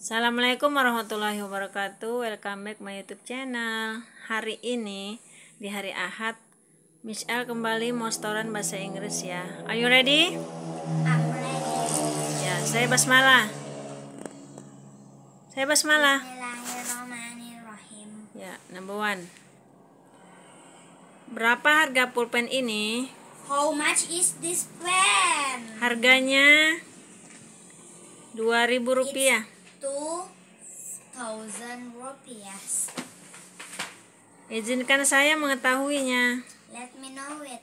Assalamualaikum warahmatullahi wabarakatuh Welcome back my youtube channel Hari ini di hari Ahad Miss L kembali mau setoran bahasa Inggris ya Are you ready? I'm ready Ya, saya basmalah Saya basmalah Ya, number one Berapa harga pulpen ini? How much is this pen? Harganya 2000 rupiah It's thousand rupiah. Izinkan saya mengetahuinya. Let me know it.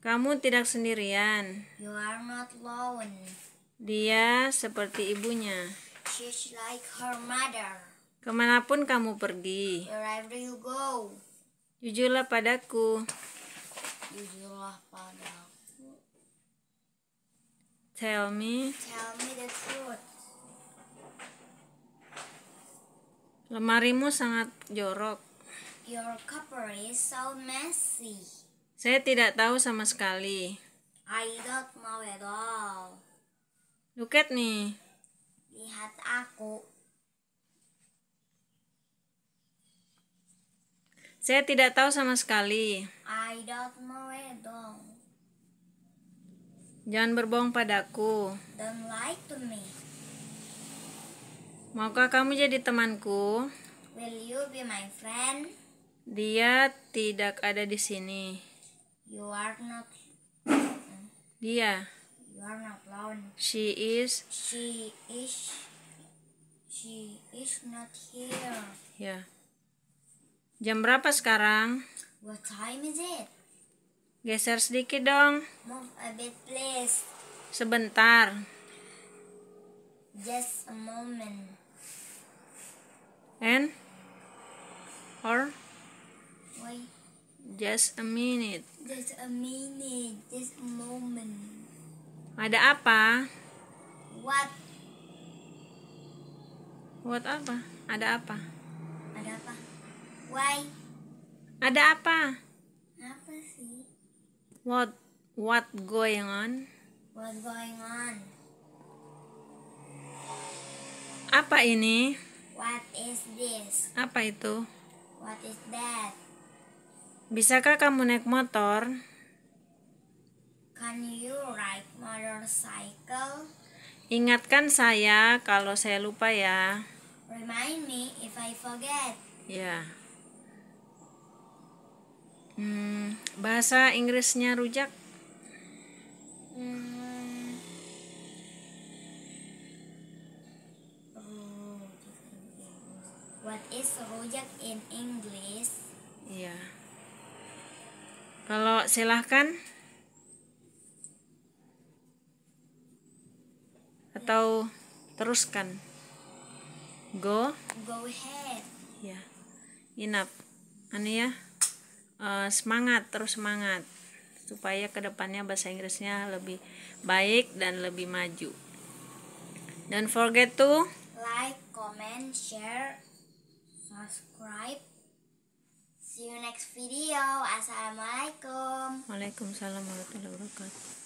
Kamu tidak sendirian. You are not alone. Dia seperti ibunya. She's like her mother. Kemanapun kamu pergi. Wherever you go. Jujurlah padaku. Jujurlah padaku. Tell me. Tell me the truth. Lemarimu sangat jorok. Your cupboard is so messy. Saya tidak tahu sama sekali. I don't know at all. Look at me. Lihat aku. Saya tidak tahu sama sekali. I don't know at all. Jangan berbohong padaku. Don't lie to me. Maukah kamu jadi temanku? Will you be my friend? Dia tidak ada di sini. You are not. Dia. You are not alone. She is. She is. She is not here. Ya. Yeah. Jam berapa sekarang? What time is it? Geser sedikit dong. Move a bit please. Sebentar. Just a moment. And or wait. Just a minute. Just a minute. Just a moment. Ada apa? What? What apa? Ada apa? Ada apa? Why? Ada apa? What what going on? What going on? Apa ini? What is this? Apa itu? What is that? Bisakah kamu naik motor? Can you ride motorcycle? Ingatkan saya kalau saya lupa ya. Remind me if I forget. Ya. Yeah. Hmm, bahasa Inggrisnya rujak hmm. what is rujak in English iya kalau silahkan atau teruskan go go ahead Iya. Inap. enough anu ya Eh, semangat terus semangat supaya kedepannya bahasa Inggrisnya lebih baik dan lebih maju. Don't forget to like, comment, share, subscribe. See you next video. Assalamualaikum. Waalaikumsalam warahmatullahi wabarakatuh.